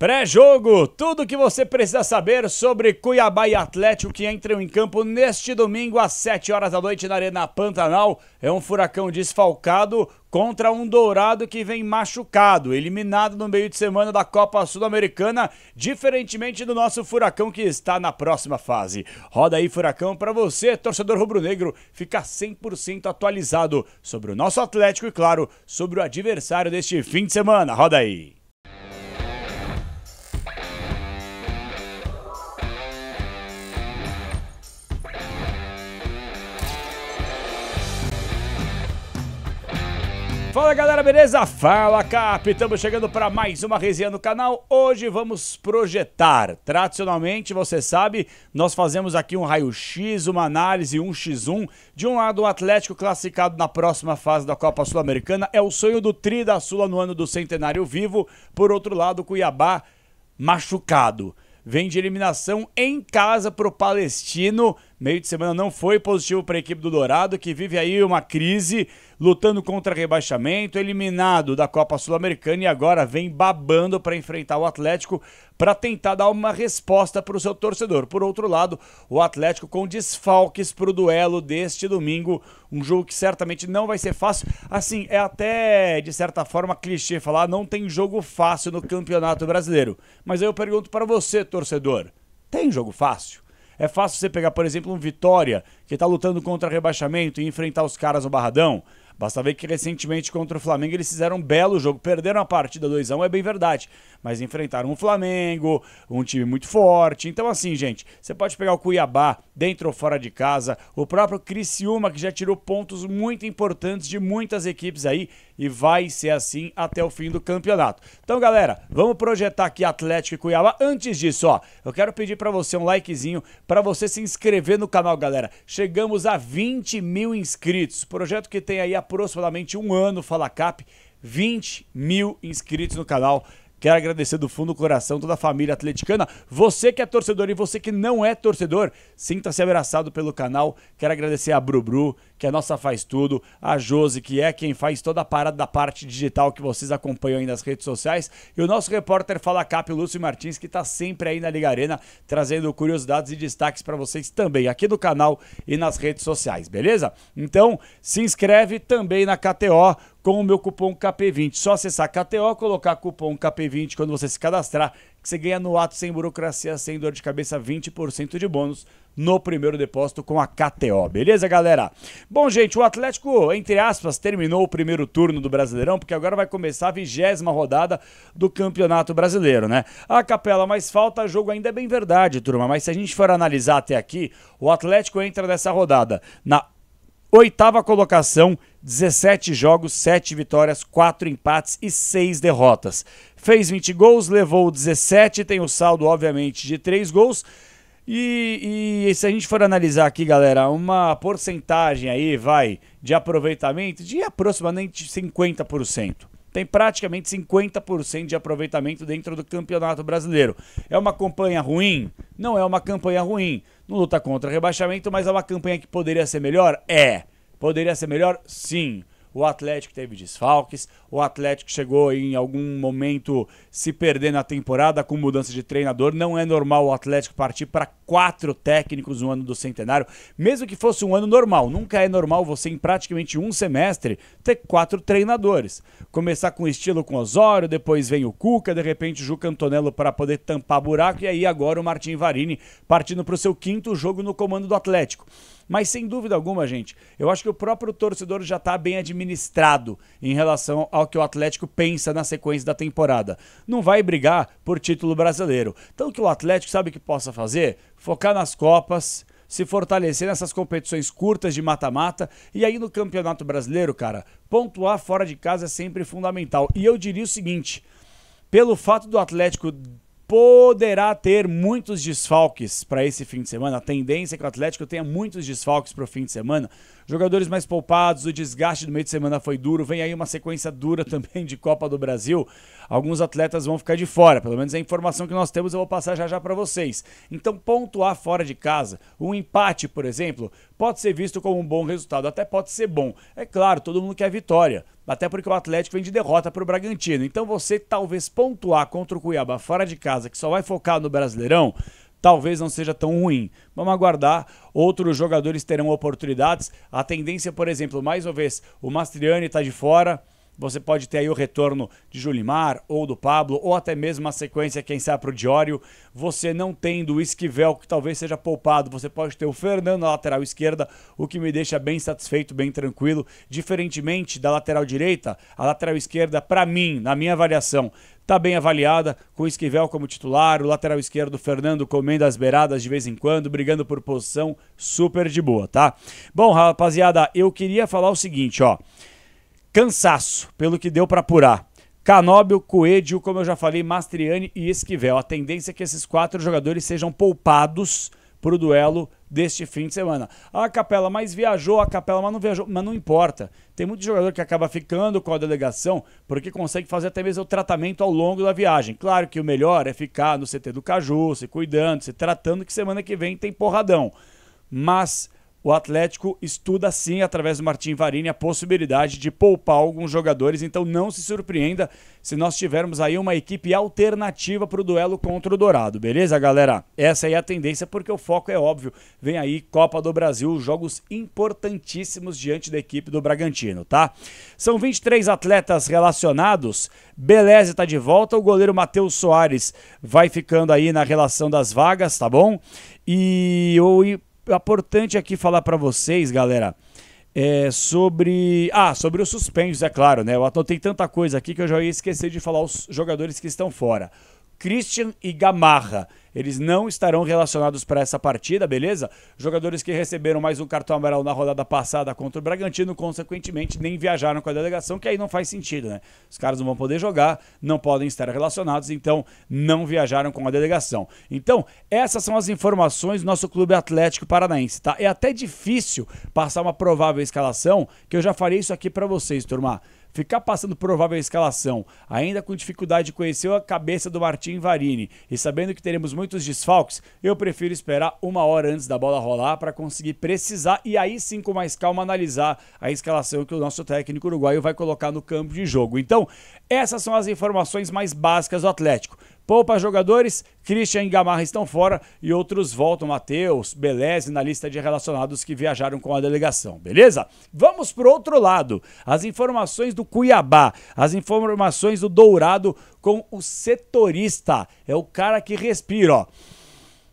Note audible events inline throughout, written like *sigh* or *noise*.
Pré-jogo, tudo o que você precisa saber sobre Cuiabá e Atlético que entram em campo neste domingo às 7 horas da noite na Arena Pantanal. É um furacão desfalcado contra um Dourado que vem machucado, eliminado no meio de semana da Copa Sul-Americana, diferentemente do nosso Furacão que está na próxima fase. Roda aí Furacão para você, torcedor rubro-negro, ficar 100% atualizado sobre o nosso Atlético e claro, sobre o adversário deste fim de semana. Roda aí. É. Fala galera, beleza? Fala Cap, estamos chegando para mais uma resenha no canal. Hoje vamos projetar. Tradicionalmente, você sabe, nós fazemos aqui um raio-x, uma análise 1x1. De um lado, o Atlético classificado na próxima fase da Copa Sul-Americana é o sonho do Tri da Sula no ano do centenário vivo. Por outro lado, o Cuiabá machucado. Vem de eliminação em casa para o Palestino Meio de semana não foi positivo para a equipe do Dourado, que vive aí uma crise, lutando contra rebaixamento, eliminado da Copa Sul-Americana e agora vem babando para enfrentar o Atlético para tentar dar uma resposta para o seu torcedor. Por outro lado, o Atlético com desfalques para o duelo deste domingo, um jogo que certamente não vai ser fácil. Assim, é até de certa forma clichê falar não tem jogo fácil no Campeonato Brasileiro. Mas aí eu pergunto para você, torcedor, tem jogo fácil? É fácil você pegar, por exemplo, um Vitória, que está lutando contra rebaixamento e enfrentar os caras no Barradão. Basta ver que recentemente contra o Flamengo eles fizeram um belo jogo, perderam a partida 2 a 1 é bem verdade, mas enfrentaram o Flamengo, um time muito forte. Então assim, gente, você pode pegar o Cuiabá dentro ou fora de casa, o próprio Criciúma que já tirou pontos muito importantes de muitas equipes aí e vai ser assim até o fim do campeonato. Então, galera, vamos projetar aqui Atlético e Cuiabá. Antes disso, ó, eu quero pedir para você um likezinho, para você se inscrever no canal, galera. Chegamos a 20 mil inscritos, projeto que tem aí a aproximadamente um ano, Fala Cap, 20 mil inscritos no canal. Quero agradecer do fundo do coração toda a família atleticana. Você que é torcedor e você que não é torcedor, sinta-se abraçado pelo canal. Quero agradecer a Bru, que é nossa faz tudo, a Josi, que é quem faz toda a parada da parte digital que vocês acompanham aí nas redes sociais, e o nosso repórter Fala Cap, Lúcio Martins, que está sempre aí na Liga Arena, trazendo curiosidades e destaques para vocês também, aqui no canal e nas redes sociais, beleza? Então, se inscreve também na KTO, com o meu cupom KP20. Só acessar KTO, colocar cupom KP20 quando você se cadastrar, que você ganha no ato sem burocracia, sem dor de cabeça, 20% de bônus no primeiro depósito com a KTO. Beleza, galera? Bom, gente, o Atlético, entre aspas, terminou o primeiro turno do Brasileirão, porque agora vai começar a vigésima rodada do Campeonato Brasileiro, né? A capela mas falta, jogo ainda é bem verdade, turma, mas se a gente for analisar até aqui, o Atlético entra nessa rodada na oitava colocação, 17 jogos, 7 vitórias, 4 empates e 6 derrotas. Fez 20 gols, levou 17, tem o saldo, obviamente, de 3 gols e, e, se a gente for analisar aqui, galera, uma porcentagem aí, vai, de aproveitamento de aproximadamente 50%. Tem praticamente 50% de aproveitamento dentro do Campeonato Brasileiro. É uma campanha ruim? Não é uma campanha ruim. Não luta contra rebaixamento, mas é uma campanha que poderia ser melhor? É. Poderia ser melhor? Sim o Atlético teve desfalques, o Atlético chegou em algum momento se perder na temporada com mudança de treinador. Não é normal o Atlético partir para quatro técnicos no ano do centenário, mesmo que fosse um ano normal. Nunca é normal você, em praticamente um semestre, ter quatro treinadores. Começar com o estilo com Osório, depois vem o Cuca, de repente o Juca Antonello para poder tampar buraco, e aí agora o Martin Varini partindo para o seu quinto jogo no comando do Atlético. Mas sem dúvida alguma, gente, eu acho que o próprio torcedor já está bem administrado em relação ao que o Atlético pensa na sequência da temporada. Não vai brigar por título brasileiro. Então o que o Atlético sabe que possa fazer? Focar nas Copas, se fortalecer nessas competições curtas de mata-mata. E aí no Campeonato Brasileiro, cara, pontuar fora de casa é sempre fundamental. E eu diria o seguinte: pelo fato do Atlético poderá ter muitos desfalques para esse fim de semana. A tendência é que o Atlético tenha muitos desfalques para o fim de semana. Jogadores mais poupados, o desgaste do meio de semana foi duro. Vem aí uma sequência dura *laughs* também de Copa do Brasil. Alguns atletas vão ficar de fora, pelo menos a informação que nós temos eu vou passar já já para vocês. Então, pontuar fora de casa, um empate, por exemplo, pode ser visto como um bom resultado, até pode ser bom. É claro, todo mundo quer vitória, até porque o Atlético vem de derrota para o Bragantino. Então, você talvez pontuar contra o Cuiabá fora de casa, que só vai focar no Brasileirão, talvez não seja tão ruim. Vamos aguardar. Outros jogadores terão oportunidades. A tendência, por exemplo, mais uma vez, o Mastriani está de fora. Você pode ter aí o retorno de Julimar ou do Pablo, ou até mesmo uma sequência, quem sabe, para o Diório. Você não tendo o Esquivel, que talvez seja poupado, você pode ter o Fernando na lateral esquerda, o que me deixa bem satisfeito, bem tranquilo. Diferentemente da lateral direita, a lateral esquerda, para mim, na minha avaliação, está bem avaliada, com o Esquivel como titular, o lateral esquerdo Fernando comendo as beiradas de vez em quando, brigando por posição super de boa, tá? Bom, rapaziada, eu queria falar o seguinte, ó. Cansaço, pelo que deu para apurar. Canóbio, Coelho como eu já falei, Mastriani e Esquivel. A tendência é que esses quatro jogadores sejam poupados para o duelo deste fim de semana. A Capela mais viajou, a Capela mas não viajou, mas não importa. Tem muito jogador que acaba ficando com a delegação porque consegue fazer até mesmo o tratamento ao longo da viagem. Claro que o melhor é ficar no CT do Caju, se cuidando, se tratando, que semana que vem tem porradão. Mas o Atlético estuda sim, através do Martim Varini, a possibilidade de poupar alguns jogadores, então não se surpreenda se nós tivermos aí uma equipe alternativa para o duelo contra o Dourado, beleza, galera? Essa aí é a tendência, porque o foco é óbvio. Vem aí Copa do Brasil, jogos importantíssimos diante da equipe do Bragantino, tá? São 23 atletas relacionados. Beleza está de volta, o goleiro Matheus Soares vai ficando aí na relação das vagas, tá bom? E o é importante aqui falar para vocês, galera, é sobre. Ah, sobre os suspensos, é claro, né? Eu anotei tanta coisa aqui que eu já ia esquecer de falar os jogadores que estão fora. Christian e Gamarra. Eles não estarão relacionados para essa partida, beleza? Jogadores que receberam mais um cartão amarelo na rodada passada contra o Bragantino, consequentemente, nem viajaram com a delegação, que aí não faz sentido, né? Os caras não vão poder jogar, não podem estar relacionados, então não viajaram com a delegação. Então, essas são as informações do nosso Clube Atlético Paranaense, tá? É até difícil passar uma provável escalação, que eu já farei isso aqui para vocês, turma. Ficar passando provável escalação, ainda com dificuldade de conhecer a cabeça do Martim Varini e sabendo que teremos muitos desfalques, eu prefiro esperar uma hora antes da bola rolar para conseguir precisar e aí sim com mais calma analisar a escalação que o nosso técnico uruguaio vai colocar no campo de jogo. Então, essas são as informações mais básicas do Atlético. Poupa jogadores, Christian e Gamarra estão fora e outros voltam, Matheus, Beleze na lista de relacionados que viajaram com a delegação, beleza? Vamos pro outro lado, as informações do Cuiabá, as informações do Dourado com o setorista, é o cara que respira, ó.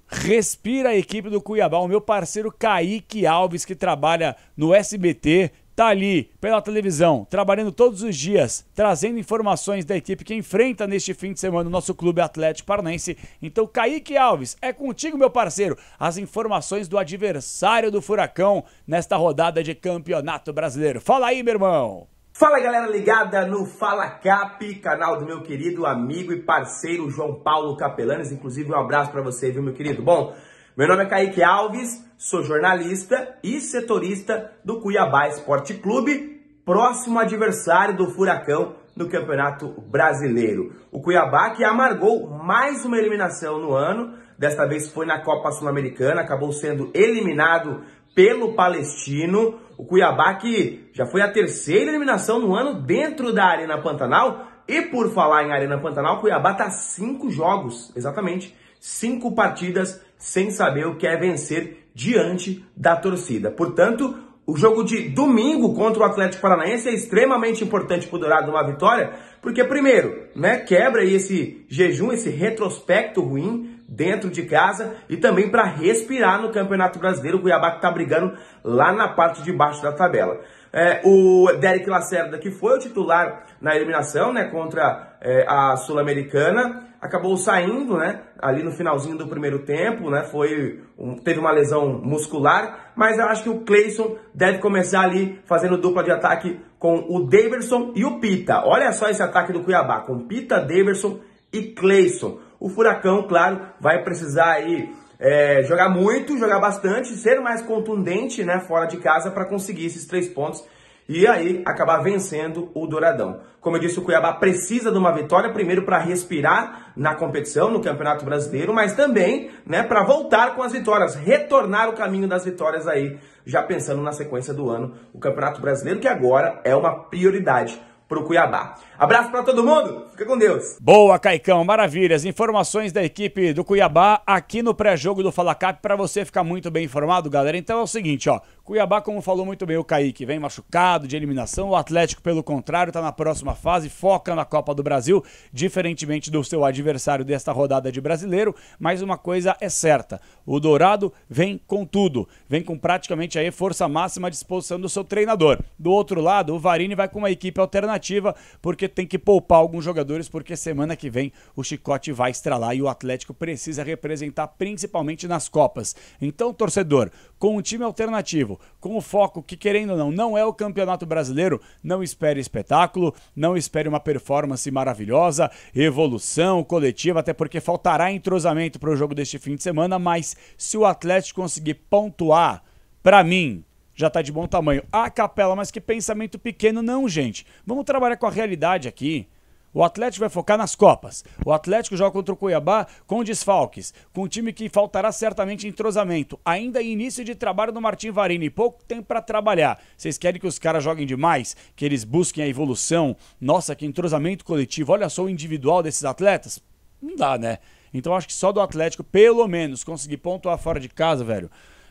Respira a equipe do Cuiabá, o meu parceiro Kaique Alves, que trabalha no SBT, está ali pela televisão, trabalhando todos os dias, trazendo informações da equipe que enfrenta neste fim de semana o nosso clube Atlético Parnense. Então, Kaique Alves, é contigo, meu parceiro, as informações do adversário do Furacão nesta rodada de Campeonato Brasileiro. Fala aí, meu irmão! Fala galera ligada no Fala Cap, canal do meu querido amigo e parceiro João Paulo Capelanes. Inclusive, um abraço para você, viu, meu querido? Bom, meu nome é Kaique Alves. Sou jornalista e setorista do Cuiabá Esporte Clube, próximo adversário do Furacão no Campeonato Brasileiro. O Cuiabá que amargou mais uma eliminação no ano, desta vez foi na Copa Sul-Americana, acabou sendo eliminado pelo Palestino. O Cuiabá que já foi a terceira eliminação no ano dentro da Arena Pantanal. E por falar em Arena Pantanal, o Cuiabá está cinco jogos, exatamente, cinco partidas sem saber o que é vencer diante da torcida. Portanto, o jogo de domingo contra o Atlético Paranaense é extremamente importante para o Dourado uma vitória, porque primeiro, né, quebra esse jejum, esse retrospecto ruim dentro de casa e também para respirar no Campeonato Brasileiro, o Cuiabá que está brigando lá na parte de baixo da tabela. É, o Derek Lacerda, que foi o titular na eliminação né, contra é, a Sul-Americana, acabou saindo, né? Ali no finalzinho do primeiro tempo, né? Foi teve uma lesão muscular, mas eu acho que o Cleison deve começar ali fazendo dupla de ataque com o Daverson e o Pita. Olha só esse ataque do Cuiabá com Pita, Daverson e Cleison. O Furacão, claro, vai precisar aí é, jogar muito, jogar bastante, ser mais contundente, né? Fora de casa para conseguir esses três pontos e aí acabar vencendo o Douradão. Como eu disse, o Cuiabá precisa de uma vitória primeiro para respirar na competição, no Campeonato Brasileiro, mas também, né, para voltar com as vitórias, retornar o caminho das vitórias aí, já pensando na sequência do ano, o Campeonato Brasileiro que agora é uma prioridade para o Cuiabá. Abraço para todo mundo, fica com Deus. Boa, Caicão, maravilhas. Informações da equipe do Cuiabá aqui no pré-jogo do Falacap para você ficar muito bem informado, galera. Então é o seguinte, ó, Cuiabá, como falou muito bem o Kaique, vem machucado de eliminação, o Atlético, pelo contrário, está na próxima fase, foca na Copa do Brasil, diferentemente do seu adversário desta rodada de brasileiro, mas uma coisa é certa, o Dourado vem com tudo, vem com praticamente aí força máxima à disposição do seu treinador. Do outro lado, o Varini vai com uma equipe alternativa alternativa, porque tem que poupar alguns jogadores, porque semana que vem o chicote vai estralar e o Atlético precisa representar principalmente nas Copas. Então, torcedor, com um time alternativo, com o foco que, querendo ou não, não é o Campeonato Brasileiro, não espere espetáculo, não espere uma performance maravilhosa, evolução coletiva, até porque faltará entrosamento para o jogo deste fim de semana, mas se o Atlético conseguir pontuar, para mim, já está de bom tamanho. Ah, Capela, mas que pensamento pequeno, não, gente. Vamos trabalhar com a realidade aqui. O Atlético vai focar nas Copas. O Atlético joga contra o Cuiabá com desfalques, com um time que faltará certamente entrosamento. Ainda início de trabalho do Martim Varini, pouco tempo para trabalhar. Vocês querem que os caras joguem demais? Que eles busquem a evolução? Nossa, que entrosamento coletivo. Olha só o individual desses atletas. Não dá, né? Então acho que só do Atlético, pelo menos, conseguir pontuar fora de casa, velho,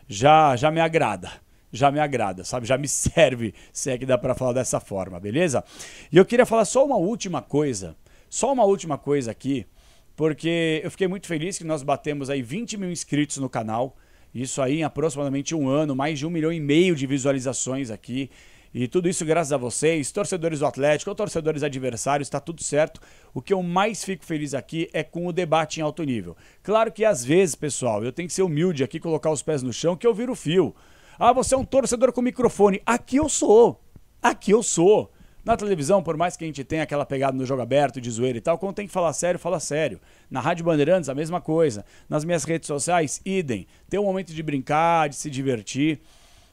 já, já me agrada já me agrada, sabe? Já me *laughs* serve, se é que dá para falar dessa forma, beleza? E eu queria falar só uma última coisa, só uma última coisa aqui, porque eu fiquei muito feliz que nós batemos aí 20 mil inscritos no canal, isso aí em aproximadamente um ano, mais de um milhão e meio de visualizações aqui. E tudo isso graças a vocês, torcedores do Atlético, ou torcedores adversários, está tudo certo. O que eu mais fico feliz aqui é com o debate em alto nível. Claro que às vezes, pessoal, eu tenho que ser humilde aqui, colocar os pés no chão, que eu viro fio. Ah, você é um torcedor com microfone. Aqui eu sou. Aqui eu sou. Na televisão, por mais que a gente tenha aquela pegada no jogo aberto, de zoeira e tal, quando tem que falar sério, fala sério. Na Rádio Bandeirantes, a mesma coisa. Nas minhas redes sociais, idem. Tem um momento de brincar, de se divertir.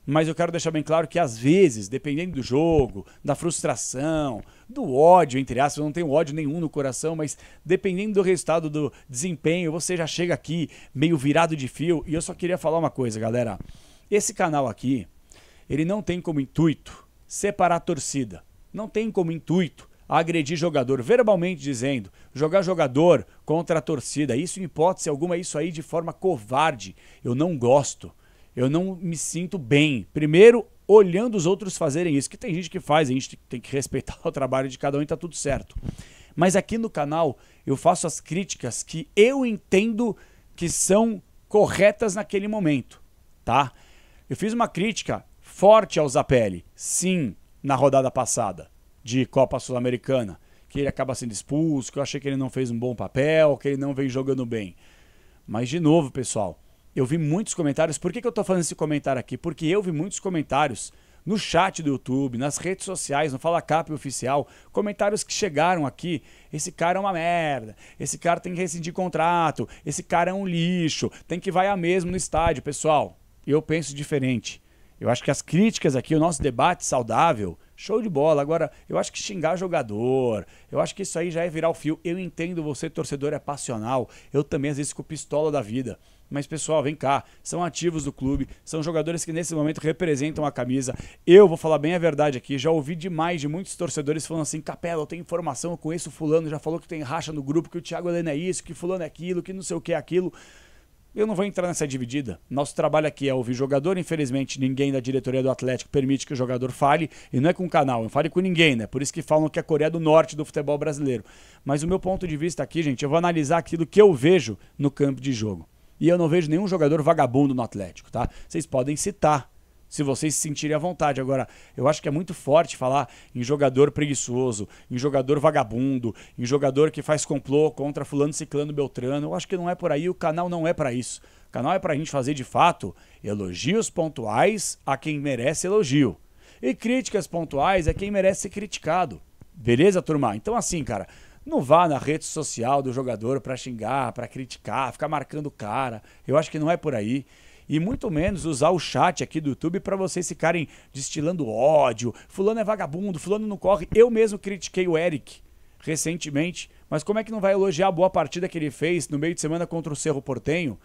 Mas eu quero deixar bem claro que, às vezes, dependendo do jogo, da frustração, do ódio, entre aspas, eu não tenho ódio nenhum no coração, mas dependendo do resultado do desempenho, você já chega aqui meio virado de fio. E eu só queria falar uma coisa, galera. Esse canal aqui, ele não tem como intuito separar a torcida. Não tem como intuito agredir jogador verbalmente dizendo jogar jogador contra a torcida. Isso em hipótese alguma é isso aí de forma covarde. Eu não gosto. Eu não me sinto bem. Primeiro, olhando os outros fazerem isso, que tem gente que faz, a gente tem que respeitar *laughs* o trabalho de cada um e tá tudo certo. Mas aqui no canal eu faço as críticas que eu entendo que são corretas naquele momento, tá? Eu fiz uma crítica forte ao Zapelli, sim, na rodada passada de Copa Sul-Americana, que ele acaba sendo expulso, que eu achei que ele não fez um bom papel, que ele não vem jogando bem. Mas, de novo, pessoal, eu vi muitos comentários. Por que, que eu estou fazendo esse comentário aqui? Porque eu vi muitos comentários no chat do YouTube, nas redes sociais, no Fala Cap Oficial, comentários que chegaram aqui. Esse cara é uma merda, esse cara tem que rescindir contrato, esse cara é um lixo, tem que vai a mesmo no estádio, pessoal eu penso diferente. Eu acho que as críticas aqui, o nosso debate saudável, show de bola. Agora, eu acho que xingar jogador, eu acho que isso aí já é virar o fio. Eu entendo você, torcedor, é passional. Eu também, às vezes, fico pistola da vida. Mas, pessoal, vem cá. São ativos do clube, são jogadores que nesse momento representam a camisa. Eu vou falar bem a verdade aqui. Já ouvi demais de muitos torcedores falando assim: Capela, eu tenho informação, eu conheço Fulano, já falou que tem racha no grupo, que o Thiago Helena é isso, que Fulano é aquilo, que não sei o que é aquilo. Eu não vou entrar nessa dividida. Nosso trabalho aqui é ouvir jogador. Infelizmente, ninguém da diretoria do Atlético permite que o jogador fale. E não é com o canal, Eu fale com ninguém, né? Por isso que falam que é a Coreia do Norte do futebol brasileiro. Mas o meu ponto de vista aqui, gente, eu vou analisar aquilo que eu vejo no campo de jogo. E eu não vejo nenhum jogador vagabundo no Atlético, tá? Vocês podem citar se vocês se sentirem à vontade. Agora, eu acho que é muito forte falar em jogador preguiçoso, em jogador vagabundo, em jogador que faz complô contra fulano, ciclano, beltrano. Eu acho que não é por aí, o canal não é para isso. O canal é para a gente fazer, de fato, elogios pontuais a quem merece elogio. E críticas pontuais a quem merece ser criticado. Beleza, turma? Então, assim, cara, não vá na rede social do jogador para xingar, para criticar, ficar marcando o cara. Eu acho que não é por aí e muito menos usar o chat aqui do YouTube para vocês ficarem destilando ódio. Fulano é vagabundo, fulano não corre. Eu mesmo critiquei o Eric recentemente, mas como é que não vai elogiar a boa partida que ele fez no meio de semana contra o Cerro Portenho?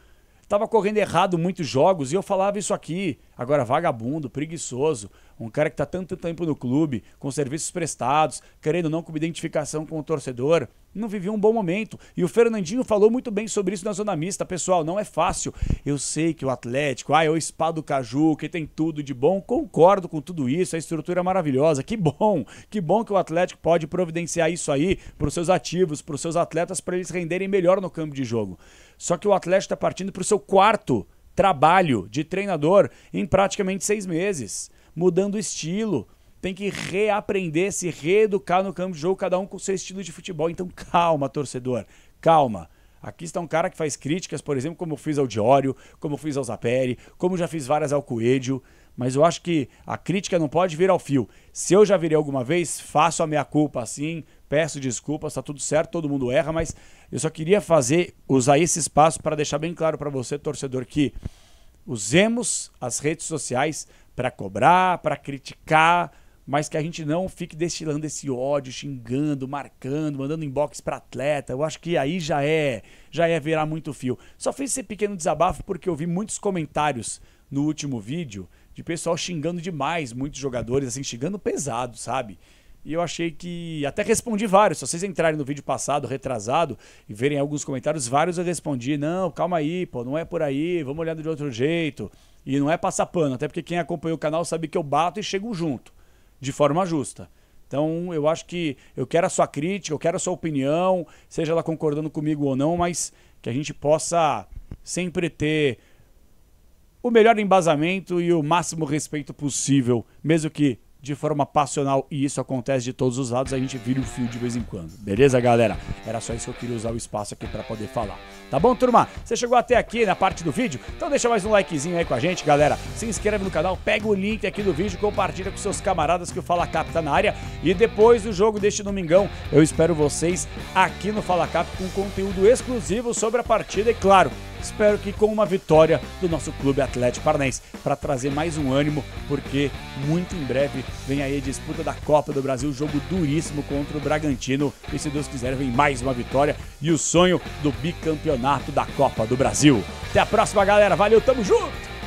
Tava correndo errado muitos jogos e eu falava isso aqui. Agora, vagabundo, preguiçoso, um cara que está tanto tempo no clube, com serviços prestados, querendo ou não com identificação com o torcedor, não vivia um bom momento. E o Fernandinho falou muito bem sobre isso na Zona Mista. Pessoal, não é fácil. Eu sei que o Atlético, ah, é o Spa do Caju, que tem tudo de bom. Concordo com tudo isso, a estrutura é maravilhosa. Que bom, que bom que o Atlético pode providenciar isso aí para os seus ativos, para os seus atletas, para eles renderem melhor no campo de jogo. Só que o Atlético está partindo para o seu quarto trabalho de treinador em praticamente seis meses, mudando o estilo. Tem que reaprender, se reeducar no campo de jogo, cada um com o seu estilo de futebol. Então, calma, torcedor, calma. Aqui está um cara que faz críticas, por exemplo, como eu fiz ao Diório, como eu fiz ao Zapere, como já fiz várias ao Coelho mas eu acho que a crítica não pode vir ao fio. Se eu já virei alguma vez, faço a minha culpa assim, peço desculpas, tá tudo certo, todo mundo erra, mas eu só queria fazer, usar esse espaço para deixar bem claro para você, torcedor, que usemos as redes sociais para cobrar, para criticar, mas que a gente não fique destilando esse ódio, xingando, marcando, mandando inbox para atleta. Eu acho que aí já é, já é virar muito fio. Só fiz esse pequeno desabafo porque eu vi muitos comentários no último vídeo de pessoal xingando demais muitos jogadores, assim, xingando pesado, sabe? E eu achei que. Até respondi vários. Se vocês entrarem no vídeo passado, retrasado, e verem alguns comentários, vários eu respondi: não, calma aí, pô, não é por aí, vamos olhar de outro jeito. E não é passar pano, até porque quem acompanha o canal sabe que eu bato e chego junto, de forma justa. Então, eu acho que eu quero a sua crítica, eu quero a sua opinião, seja ela concordando comigo ou não, mas que a gente possa sempre ter o melhor embasamento e o máximo respeito possível, mesmo que de forma passional, e isso acontece de todos os lados, a gente vira o um fio de vez em quando. Beleza, galera? Era só isso que eu queria usar o espaço aqui para poder falar. Tá bom, turma? Você chegou até aqui na parte do vídeo? Então deixa mais um likezinho aí com a gente, galera. Se inscreve no canal, pega o link aqui do vídeo, compartilha com seus camaradas que o Fala Cap tá na área. E depois do jogo deste domingão, eu espero vocês aqui no Fala Cap com conteúdo exclusivo sobre a partida e, claro, Espero que com uma vitória do nosso Clube Atlético Paranaense para trazer mais um ânimo, porque muito em breve vem aí a disputa da Copa do Brasil, jogo duríssimo contra o Bragantino. E se Deus quiser, vem mais uma vitória e o sonho do bicampeonato da Copa do Brasil. Até a próxima, galera. Valeu, tamo junto!